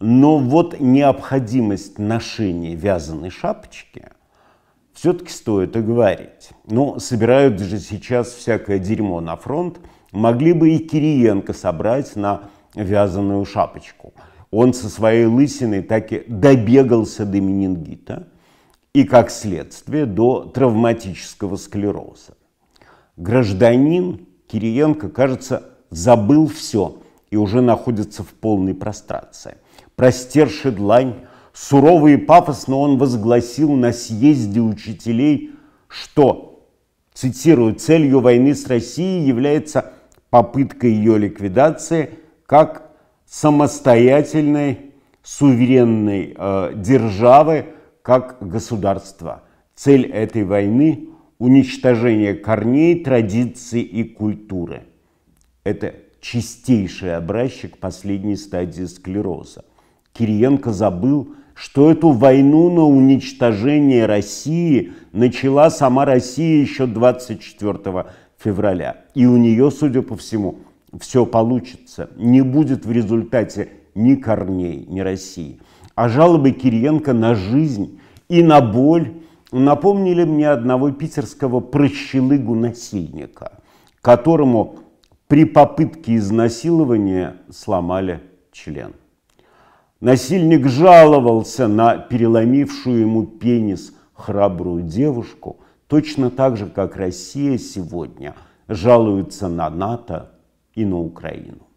Но вот необходимость ношения вязаной шапочки все-таки стоит оговорить. Ну, собирают же сейчас всякое дерьмо на фронт. Могли бы и Кириенко собрать на вязаную шапочку. Он со своей лысиной так и добегался до менингита и, как следствие, до травматического склероза. Гражданин Кириенко, кажется, забыл все – и уже находится в полной прострации. Простерши длань, суровый и пафосно он возгласил на съезде учителей, что, цитирую, целью войны с Россией является попытка ее ликвидации как самостоятельной суверенной э, державы, как государства. Цель этой войны – уничтожение корней, традиций и культуры. Это чистейший образчик последней стадии склероза. Кириенко забыл, что эту войну на уничтожение России начала сама Россия еще 24 февраля. И у нее, судя по всему, все получится. Не будет в результате ни корней, ни России. А жалобы Кириенко на жизнь и на боль напомнили мне одного питерского прощелыгу-насильника, которому при попытке изнасилования сломали член. Насильник жаловался на переломившую ему пенис храбрую девушку, точно так же, как Россия сегодня жалуется на НАТО и на Украину.